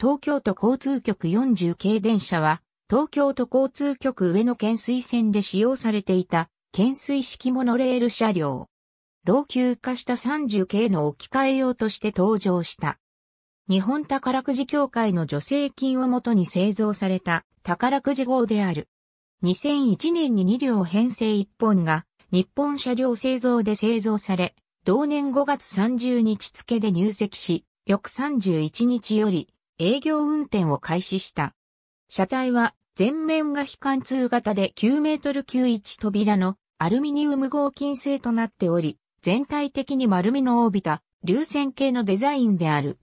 東京都交通局40系電車は、東京都交通局上野県水線で使用されていた、県水式モノレール車両。老朽化した30系の置き換え用として登場した。日本宝くじ協会の助成金をもとに製造された宝くじ号である。2001年に2両編成1本が日本車両製造で製造され、同年5月30日付で入籍し、翌31日より営業運転を開始した。車体は前面が非貫通型で9メートル91扉のアルミニウム合金製となっており、全体的に丸みの帯びた流線形のデザインである。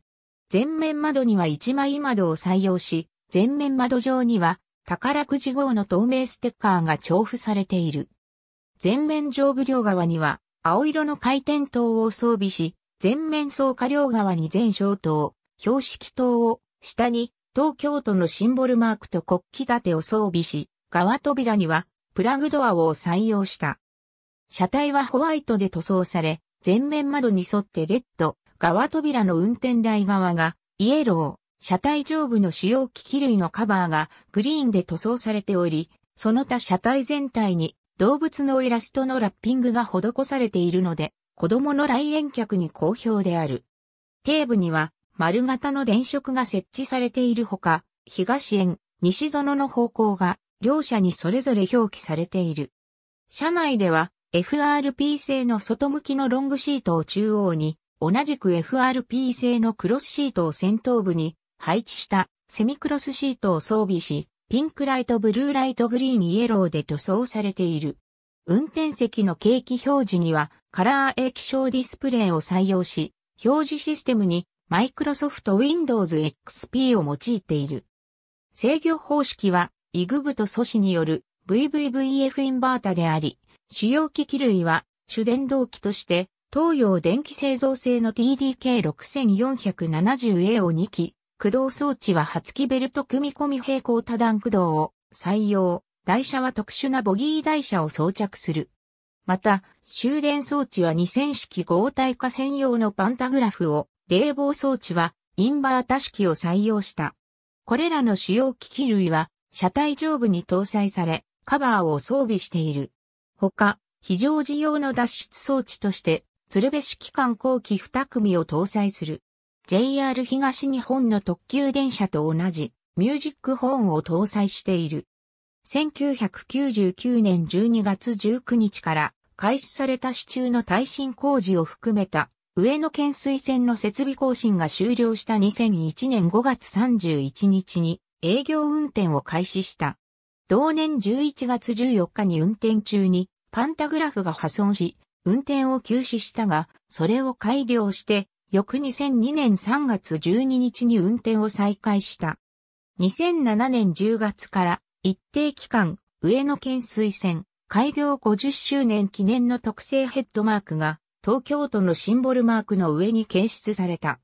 前面窓には一枚窓を採用し、前面窓上には宝くじ号の透明ステッカーが重複されている。前面上部両側には青色の回転灯を装備し、前面走下両側に全小灯、標識灯を下に東京都のシンボルマークと国旗立てを装備し、側扉にはプラグドアを採用した。車体はホワイトで塗装され、前面窓に沿ってレッド、側扉の運転台側がイエロー、車体上部の主要機器類のカバーがグリーンで塗装されており、その他車体全体に動物のイラストのラッピングが施されているので、子供の来園客に好評である。底部には丸型の電飾が設置されているほか、東園、西園の方向が両社にそれぞれ表記されている。車内では FRP 製の外向きのロングシートを中央に、同じく FRP 製のクロスシートを先頭部に配置したセミクロスシートを装備し、ピンクライト、ブルーライト、グリーン、イエローで塗装されている。運転席の景気表示にはカラー液晶ディスプレイを採用し、表示システムにマイクロソフト Windows XP を用いている。制御方式は、イグブと素子による VVVF インバータであり、主要機器類は主電動機として、東洋電気製造製の TDK6470A を2機、駆動装置は初機ベルト組み込み平行多段駆動を採用、台車は特殊なボギー台車を装着する。また、終電装置は2000式合体化専用のパンタグラフを冷房装置はインバータ式を採用した。これらの主要機器類は車体上部に搭載され、カバーを装備している。ほか、非常時用の脱出装置として、鶴瓶式艦後期2組を搭載する。JR 東日本の特急電車と同じ、ミュージックホーンを搭載している。1999年12月19日から開始された支柱の耐震工事を含めた上野県水線の設備更新が終了した2001年5月31日に営業運転を開始した。同年11月14日に運転中にパンタグラフが破損し、運転を休止したが、それを改良して、翌2002年3月12日に運転を再開した。2007年10月から一定期間、上野県水線開業50周年記念の特製ヘッドマークが東京都のシンボルマークの上に掲出された。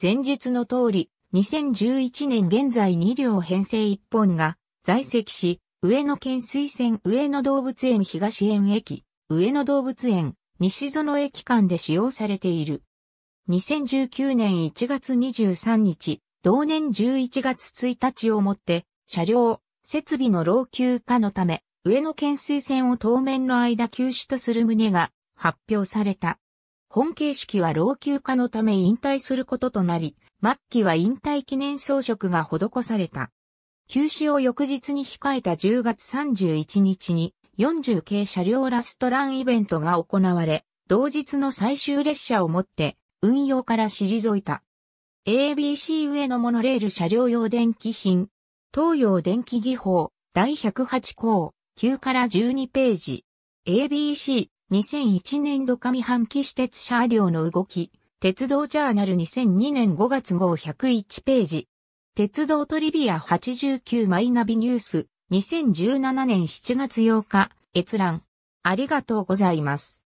前述の通り、2011年現在2両編成1本が在籍し、上野県水線上野動物園東園駅、上野動物園、西園駅間で使用されている。2019年1月23日、同年11月1日をもって、車両、設備の老朽化のため、上野県水線を当面の間休止とする旨が発表された。本形式は老朽化のため引退することとなり、末期は引退記念装飾が施された。休止を翌日に控えた10月31日に40系車両ラストランイベントが行われ、同日の最終列車をもって運用から退いた。ABC 上のモノレール車両用電気品、東洋電気技法、第108項、9から12ページ。ABC、2001年度上半期私鉄車両の動き、鉄道ジャーナル2002年5月号101ページ。鉄道トリビア89マイナビニュース2017年7月8日閲覧。ありがとうございます。